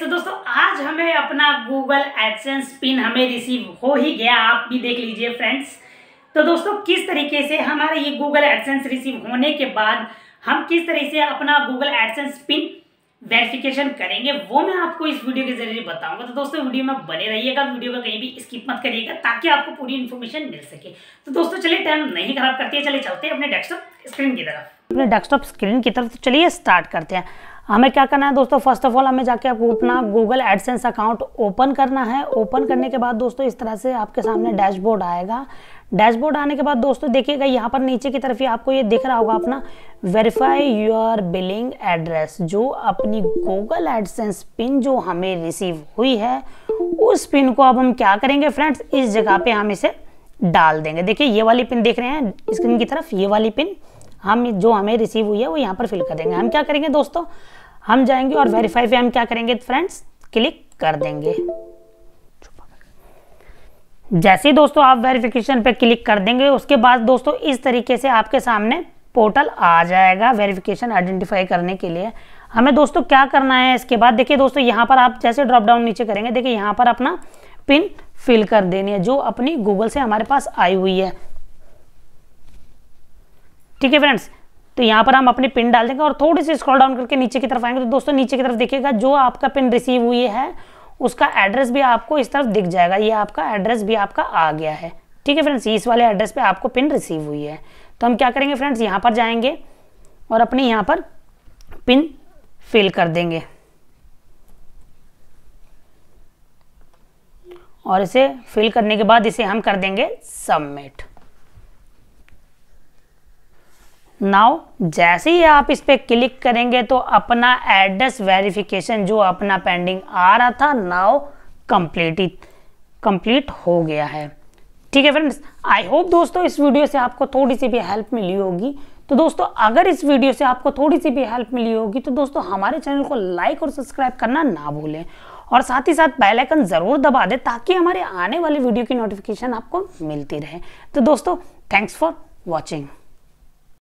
तो दोस्तों आज हमें अपना गूगल एडसेंस पिन हमें रिसीव हो ही गया आप भी देख लीजिए फ्रेंड्स तो दोस्तों किस तरीके से हमारे ये गूगल एडसेंस रिसीव होने के बाद हम किस तरह से अपना गूगल एडसेंस पिन वेरिफिकेशन करेंगे वो मैं आपको इस वीडियो के जरिए बताऊंगा तो दोस्तों वीडियो में बने रहिएगा वीडियो का कहीं भी स्किप मत करिएगा ताकि आपको पूरी इन्फॉर्मेशन मिल सके तो दोस्तों चलिए टाइम नहीं खराब करते हैं चलिए चलते हैं अपने डेस्कटॉप स्क्रीन की तरफ अपने डेस्कटॉप स्क्रीन की तरफ तो चलिए स्टार्ट करते हैं हाँ, हमें क्या करना है दोस्तों फर्स्ट ऑफ ऑल हमें जाके आपको अपना गूगल एडसेंस अकाउंट ओपन करना है ओपन करने के बाद दोस्तों इस तरह से आपके सामने डैशबोर्ड आएगा डैशबोर्ड आने के बाद दोस्तों देखिएगा यहाँ पर नीचे की तरफ ही आपको ये दिख रहा होगा अपना वेरीफाई योर बिलिंग एड्रेस जो अपनी गूगल एडसेंस पिन जो हमें रिसीव हुई है उस पिन को अब हम क्या करेंगे फ्रेंड्स इस जगह पे हम इसे डाल देंगे देखिए ये वाली पिन देख रहे हैं स्क्रीन की तरफ ये वाली पिन हम जो हमें रिसीव हुई है वो यहाँ पर फिल कर देंगे हम क्या करेंगे दोस्तों हम जाएंगे और वेरीफाई पे हम क्या करेंगे फ्रेंड्स क्लिक कर देंगे जैसे ही दोस्तों आप वेरिफिकेशन पे क्लिक कर देंगे उसके बाद दोस्तों इस तरीके से आपके सामने पोर्टल आ जाएगा वेरिफिकेशन आइडेंटिफाई करने के लिए हमें दोस्तों क्या करना है इसके बाद देखिए दोस्तों यहाँ पर आप जैसे ड्रॉप डाउन नीचे करेंगे देखिए यहाँ पर अपना पिन फिल कर देनी है जो अपनी गूगल से हमारे पास आई हुई है ठीक है फ्रेंड्स तो यहाँ पर हम अपने पिन डाल देंगे और थोड़ी सी स्क्रॉल डाउन करके नीचे की तरफ आएंगे तो दोस्तों नीचे की तरफ देखिएगा जो आपका पिन रिसीव हुई है उसका एड्रेस भी आपको इस तरफ दिख जाएगा ये आपका एड्रेस भी आपका आ गया है ठीक है फ्रेंड्स इस वाले एड्रेस पे आपको पिन रिसीव हुई है तो हम क्या करेंगे फ्रेंड्स यहाँ पर जाएंगे और अपने यहाँ पर पिन फिल कर देंगे और इसे फिल करने के बाद इसे हम कर देंगे सबमिट नाउ जैसे ही आप इस पर क्लिक करेंगे तो अपना एड्रेस वेरिफिकेशन जो अपना पेंडिंग आ रहा था नाउ कंप्लीट कंप्लीट हो गया है ठीक है फ्रेंड्स आई होप दोस्तों इस वीडियो से आपको थोड़ी सी भी हेल्प मिली होगी तो दोस्तों अगर इस वीडियो से आपको थोड़ी सी भी हेल्प मिली होगी तो दोस्तों हमारे चैनल को लाइक और सब्सक्राइब करना ना भूलें और साथ ही साथ बेल आइकन ज़रूर दबा दें ताकि हमारे आने वाली वीडियो की नोटिफिकेशन आपको मिलती रहे तो दोस्तों थैंक्स फॉर वॉचिंग